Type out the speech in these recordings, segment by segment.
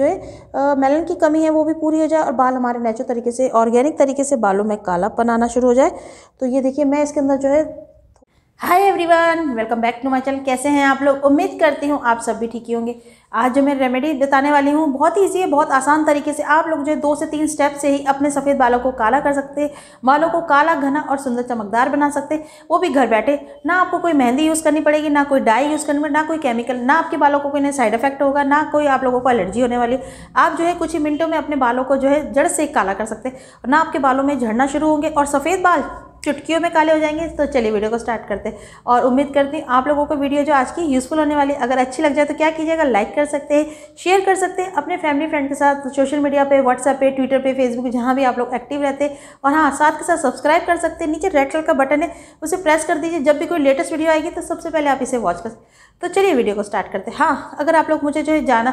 जो है मेलन की कमी है वो भी पूरी हो जाए और बाल हमारे नेचुरल तरीके से ऑर्गेनिक तरीके से बालों में काला बनाना शुरू हो जाए तो ये देखिए मैं इसके अंदर जो है hi everyone welcome back to my channel कैसे हैं आप लोग उम्मीद करती हूँ आप सब भी ठीक ही होंगे आज जो मैं रेमेडी बताने वाली हूँ बहुत ईजी है बहुत आसान तरीके से आप लोग जो है दो से तीन स्टेप से ही अपने सफ़ेद बालों को काला कर सकते बालों को काला घना और सुंदर चमकदार बना सकते वो भी घर बैठे ना आपको कोई मेहंदी यूज़ करनी पड़ेगी ना कोई डाई यूज़ करनी पड़ेगी ना कोई केमिकल ना आपके बालों को कोई साइड इफेक्ट होगा ना कोई आप लोगों को एलर्जी होने वाली आप जो है कुछ ही मिनटों में अपने बालों को जो है जड़ से काला कर सकते ना आपके बालों में झड़ना शुरू होंगे और सफ़ेद बाल चुटकियों में काले हो जाएंगे तो चलिए वीडियो को स्टार्ट करते हैं और उम्मीद करती हूँ आप लोगों को वीडियो जो आज की यूज़फुल होने वाली अगर अच्छी लग जाए तो क्या कीजिएगा लाइक कर सकते हैं शेयर कर सकते हैं अपने फैमिली फ्रेंड के साथ सोशल मीडिया पे व्हाट्सएप पे ट्विटर पे फेसबुक जहाँ भी आप लोग एक्टिव रहते हैं और हाँ साथ के साथ सब्सक्राइब कर सकते हैं नीचे रेड कलर का बटन है उसे प्रेस कर दीजिए जब भी कोई लेटेस्ट वीडियो आएगी तो सबसे पहले आप इसे वॉच कर तो चलिए वीडियो को स्टार्ट करते हैं हाँ अगर आप लोग मुझे जो है जाना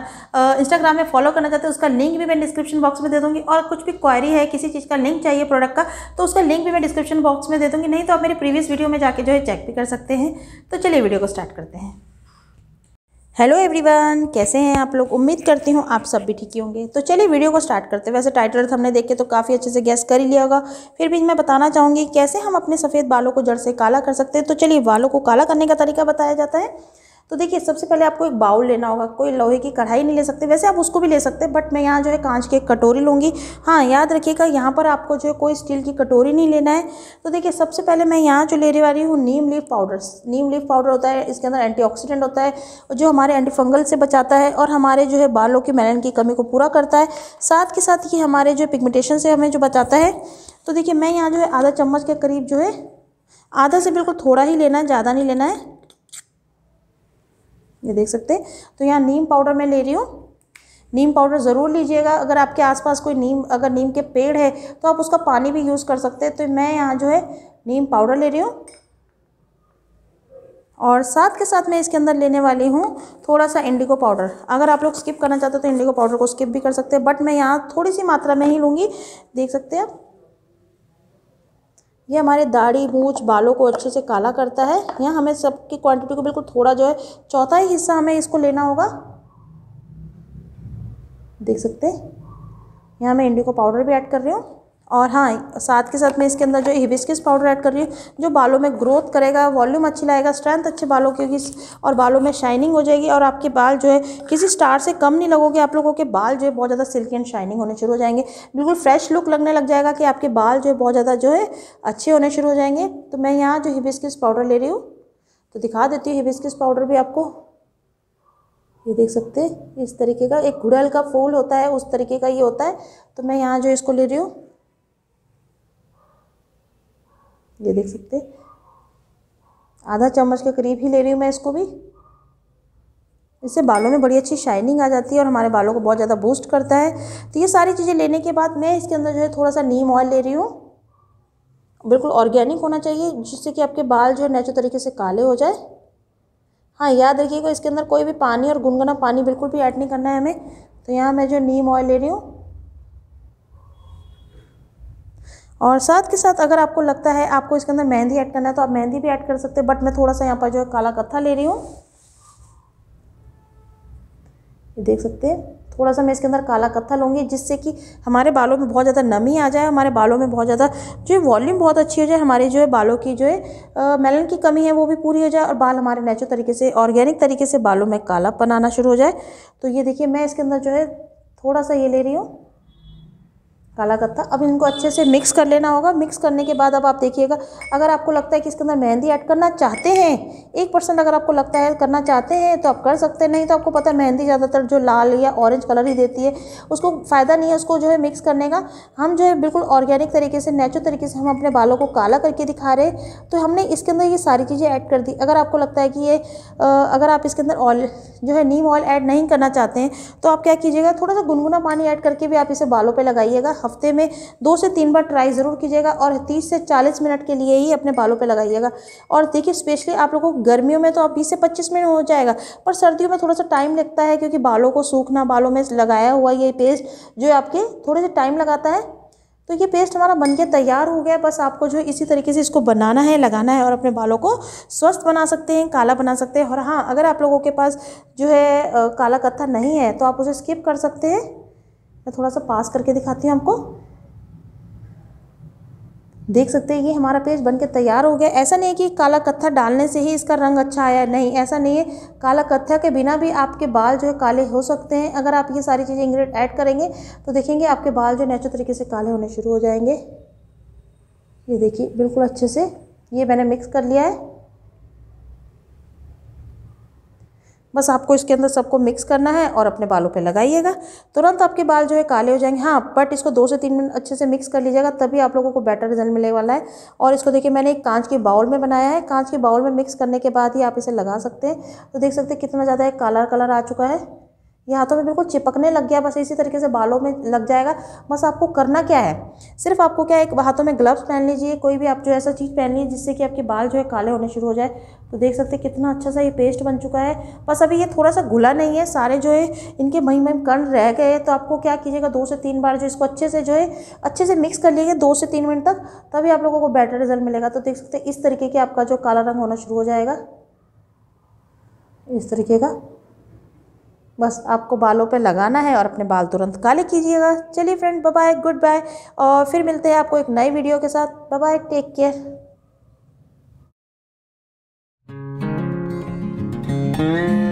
इंस्टाग्राम में फॉलो करना चाहते हैं उसका लिंक भी मैं डिस्क्रिप्शन बॉक्स में दे दूंगी और कुछ भी क्वारी है किसी चीज़ का लिंक चाहिए प्रोडक्ट का तो उसका लिंक भी मैं डिस्क्रिप्शन बॉक्स में दे दूंगी नहीं तो आप मेरे प्रीवियस वीडियो में जाके जो है चेक भी कर सकते हैं तो चलिए वीडियो को स्टार्ट करते हैं हेलो एवरीवन कैसे हैं आप लोग उम्मीद करती हूँ आप सब भी ठीक ही होंगे तो चलिए वीडियो को स्टार्ट करते हैं वैसे टाइटल हमने देखे तो काफ़ी अच्छे से गैस कर ही लिया होगा फिर भी मैं बताना चाहूँगी कैसे हम अपने सफ़ेद बालों को जड़ से काला कर सकते हैं तो चलिए बालों को काला करने का तरीका बताया जाता है तो देखिए सबसे पहले आपको एक बाउल लेना होगा कोई लोहे की कढ़ाई नहीं ले सकते वैसे आप उसको भी ले सकते हैं बट मैं यहाँ जो है कांच की एक कटोरी लूँगी हाँ याद रखिएगा यहाँ पर आपको जो है कोई स्टील की कटोरी नहीं लेना है तो देखिए सबसे पहले मैं यहाँ जो लेने वाली हूँ neem leaf powder neem leaf powder होता है इसके अंदर एंटी होता है जो हमारे एंटीफंगल से बचाता है और हमारे जो है बालों की मैलन की कमी को पूरा करता है साथ के साथ ये हमारे जो पिगमेंटेशन से हमें जो बचाता है तो देखिए मैं यहाँ जो है आधा चम्मच के करीब जो है आधा से बिल्कुल थोड़ा ही लेना है ज़्यादा नहीं लेना है ये देख सकते हैं तो यहाँ नीम पाउडर मैं ले रही हूँ नीम पाउडर ज़रूर लीजिएगा अगर आपके आसपास कोई नीम अगर नीम के पेड़ है तो आप उसका पानी भी यूज़ कर सकते हैं तो मैं यहाँ जो है नीम पाउडर ले रही हूँ और साथ के साथ मैं इसके अंदर लेने वाली हूँ थोड़ा सा इंडिगो पाउडर अगर आप लोग स्किप करना चाहते हो तो इंडिगो पाउडर को स्किप भी कर सकते हैं बट मैं यहाँ थोड़ी सी मात्रा में ही लूँगी देख सकते हैं आप ये हमारे दाढ़ी मूछ बालों को अच्छे से काला करता है यहाँ हमें सबकी क्वांटिटी को बिल्कुल थोड़ा जो है चौथा ही हिस्सा हमें इसको लेना होगा देख सकते हैं यहाँ मैं इंडिको पाउडर भी ऐड कर रही हूँ और हाँ साथ के साथ मैं इसके अंदर जो हिबिस्किस पाउडर ऐड कर रही हूँ जो बालों में ग्रोथ करेगा वॉल्यूम अच्छी लाएगा स्ट्रेंथ अच्छे बालों की होगी और बालों में शाइनिंग हो जाएगी और आपके बाल जो है किसी स्टार से कम नहीं लगोगे आप लोगों के बाल जो है बहुत ज़्यादा सिल्की एंड शाइनिंग होने शुरू हो जाएंगे बिल्कुल फ्रेश लुक लगने लग जाएगा कि आपके बाल जो है बहुत ज़्यादा जो है अच्छे होने शुरू हो जाएंगे तो मैं यहाँ जो हिबिस्किस पाउडर ले रही हूँ तो दिखा देती हूँ हिबिस्किस पाउडर भी आपको ये देख सकते हैं इस तरीके का एक घुड़ल का फूल होता है उस तरीके का ये होता है तो मैं यहाँ जो इसको ले रही हूँ ये देख सकते आधा चम्मच के करीब ही ले रही हूँ मैं इसको भी इससे बालों में बड़ी अच्छी शाइनिंग आ जाती है और हमारे बालों को बहुत ज़्यादा बूस्ट करता है तो ये सारी चीज़ें लेने के बाद मैं इसके अंदर जो है थोड़ा सा नीम ऑयल ले रही हूँ बिल्कुल ऑर्गेनिक होना चाहिए जिससे कि आपके बाल जो है नेचुरल तरीके से काले हो जाए हाँ याद रखिएगा इसके अंदर कोई भी पानी और गुनगुना पानी बिल्कुल भी ऐड नहीं करना है हमें तो यहाँ मैं जो नीम ऑयल ले रही हूँ और साथ के साथ अगर आपको लगता है आपको इसके अंदर मेहंदी ऐड करना है तो आप मेहंदी भी ऐड कर सकते हैं बट मैं थोड़ा सा यहाँ पर जो है काला कत्था ले रही हूँ ये देख सकते हैं थोड़ा सा मैं इसके अंदर काला कत्था लूँगी जिससे कि हमारे बालों में बहुत ज़्यादा नमी आ जाए हमारे बालों में बहुत ज़्यादा जो है वॉल्यूम बहुत अच्छी हो जाए हमारे जो है बालों की जो है मेलन की कमी है वो भी पूरी हो जाए और बाल हमारे नेचुरल तरीके से ऑर्गेनिक तरीके से बालों में काला बनाना शुरू हो जाए तो ये देखिए मैं इसके अंदर जो है थोड़ा सा ये ले रही हूँ काला गत्ता अब इनको अच्छे से मिक्स कर लेना होगा मिक्स करने के बाद अब आप देखिएगा अगर आपको लगता है कि इसके अंदर मेहंदी ऐड करना चाहते हैं एक परसेंट अगर आपको लगता है करना चाहते हैं तो आप कर सकते हैं नहीं तो आपको पता है मेहंदी ज़्यादातर जो लाल या ऑरेंज कलर ही देती है उसको फ़ायदा नहीं है उसको जो है मिक्स करने का हम जो है बिल्कुल ऑर्गेनिक तरीके से नेचुरल तरीके से हम अपने बालों को काला करके दिखा रहे तो हमने इसके अंदर ये सारी चीज़ें ऐड कर दी अगर आपको लगता है कि ये अगर आप इसके अंदर ऑयल जो है नीम ऑयल ऐड नहीं करना चाहते हैं तो आप क्या कीजिएगा थोड़ा सा गुनगुना पानी ऐड करके भी आप इसे बालों पर लगाइएगा हफ्ते में दो से तीन बार ट्राई ज़रूर कीजिएगा और तीस से चालीस मिनट के लिए ही अपने बालों पर लगाइएगा और देखिए स्पेशली आप लोगों को गर्मियों में तो आप बीस से पच्चीस मिनट हो जाएगा पर सर्दियों में थोड़ा सा टाइम लगता है क्योंकि बालों को सूखना बालों में लगाया हुआ ये पेस्ट जो आपके थोड़े से टाइम लगाता है तो ये पेस्ट हमारा बन के तैयार हो गया बस आपको जो इसी तरीके से इसको बनाना है लगाना है और अपने बालों को स्वस्थ बना सकते हैं काला बना सकते हैं और हाँ अगर आप लोगों के पास जो है काला कत्था नहीं है तो आप उसे स्किप कर सकते हैं मैं थोड़ा सा पास करके दिखाती हूँ आपको देख सकते हैं ये हमारा पेज बनके तैयार हो गया ऐसा नहीं है कि काला कत्था डालने से ही इसका रंग अच्छा आया नहीं ऐसा नहीं है काला कत्था के बिना भी आपके बाल जो है काले हो सकते हैं अगर आप ये सारी चीज़ें इंग्रेड ऐड करेंगे तो देखेंगे आपके बाल जो नेचुरल तरीके से काले होने शुरू हो जाएंगे ये देखिए बिल्कुल अच्छे से ये मैंने मिक्स कर लिया है बस आपको इसके अंदर सबको मिक्स करना है और अपने बालों पे लगाइएगा तुरंत आपके बाल जो है काले हो जाएंगे हाँ बट इसको दो से तीन मिनट अच्छे से मिक्स कर लीजिएगा तभी आप लोगों को बेटर रिजल्ट मिलने वाला है और इसको देखिए मैंने एक कांच के बाउल में बनाया है कांच के बाउल में मिक्स करने के बाद ही आप इसे लगा सकते हैं तो देख सकते हैं कितना ज़्यादा एक काला कलर आ चुका है ये हाथों में बिल्कुल चिपकने लग गया बस इसी तरीके से बालों में लग जाएगा बस आपको करना क्या है सिर्फ आपको क्या है एक हाथों में ग्लव्स पहन लीजिए कोई भी आप जो ऐसा चीज़ पहन लीजिए जिससे कि आपके बाल जो है काले होने शुरू हो जाए तो देख सकते हैं कितना अच्छा सा ये पेस्ट बन चुका है बस अभी ये थोड़ा सा घुला नहीं है सारे जो है इनके मही मही कण रह गए तो आपको क्या कीजिएगा दो से तीन बार जो इसको अच्छे से जो है अच्छे से मिक्स कर लीजिए दो से तीन मिनट तक तभी आप लोगों को बेटर रिजल्ट मिलेगा तो देख सकते हैं इस तरीके के आपका जो काला रंग होना शुरू हो जाएगा इस तरीके का बस आपको बालों पे लगाना है और अपने बाल तुरंत काले कीजिएगा चलिए फ्रेंड बाय गुड बाय और फिर मिलते हैं आपको एक नई वीडियो के साथ bye take care Thank you.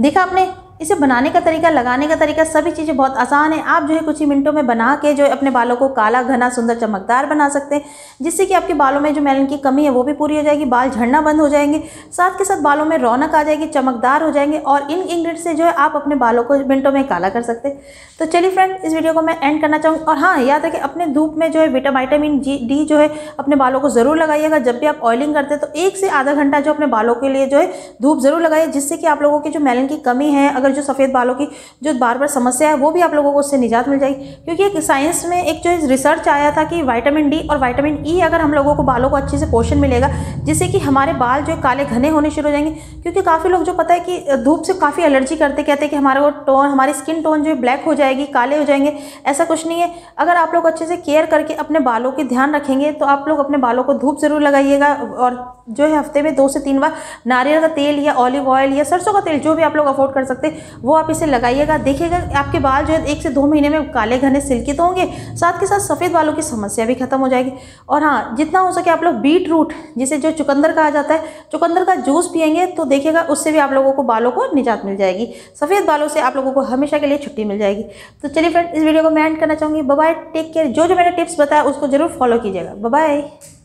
देखा आपने इसे बनाने का तरीका लगाने का तरीका सभी चीज़ें बहुत आसान है आप जो है कुछ ही मिनटों में बना के जो है अपने बालों को काला घना सुंदर चमकदार बना सकते हैं जिससे कि आपके बालों में जो मेलन की कमी है वो भी पूरी हो जाएगी बाल झड़ना बंद हो जाएंगे साथ के साथ बालों में रौनक आ जाएगी चमकदार हो जाएंगे और इन इंग्रेडिएंट से जो है आप अपने बालों को मिनटों में काला कर सकते तो चलिए फ्रेंड इस वीडियो को मैं एंड करना चाहूँगी और हाँ याद रखें अपने धूप में जो है विटा वाइटामिन जी डी जो है अपने बालों को ज़रूर लगाइएगा जब भी आप ऑयलिंग करते हैं तो एक से आधा घंटा जो अपने बालों के लिए जो है धूप ज़रूर लगाइए जिससे कि आप लोगों की जो मेलन की कमी है अगर कर जो सफ़ेद बालों की जो बार बार समस्या है वो भी आप लोगों को उससे निजात मिल जाएगी क्योंकि एक साइंस में एक जो रिसर्च आया था कि वाइटामिन डी और वाइटामिन ई e अगर हम लोगों को बालों को अच्छे से पोषण मिलेगा जिससे कि हमारे बाल जो काले घने होने शुरू हो जाएंगे क्योंकि काफ़ी लोग जो पता है कि धूप से काफ़ी एलर्जी करते कहते हैं कि हमारा वो टोन हमारी स्किन टोन जो है ब्लैक हो जाएगी काले हो जाएंगे ऐसा कुछ नहीं है अगर आप लोग अच्छे से केयर करके अपने बालों की ध्यान रखेंगे तो आप लोग अपने बालों को धूप ज़रूर लगाइएगा और जो है हफ्ते में दो से तीन बार नारियल का तेल या ऑलिव ऑयल या सरसों का तेल जो भी आप लोग अफोर्ड कर सकते वो आप इसे लगाइएगा देखिएगा आपके बाल जो है एक से दो महीने में काले घने सिल्की तो होंगे साथ के साथ सफ़ेद बालों की समस्या भी खत्म हो जाएगी और हाँ जितना हो सके आप लोग बीट रूट जिसे जो चुकंदर कहा जाता है चुकंदर का जूस पियेंगे तो देखिएगा उससे भी आप लोगों को बालों को निजात मिल जाएगी सफ़ेद बालों से आप लोगों को हमेशा के लिए छुट्टी मिल जाएगी तो चलिए फ्रेंड इस वीडियो को मैं एंड करना चाहूँगी बबाई टेक केयर जो जो मैंने टिप्स बताया उसको जरूर फॉलो कीजिएगा बबाई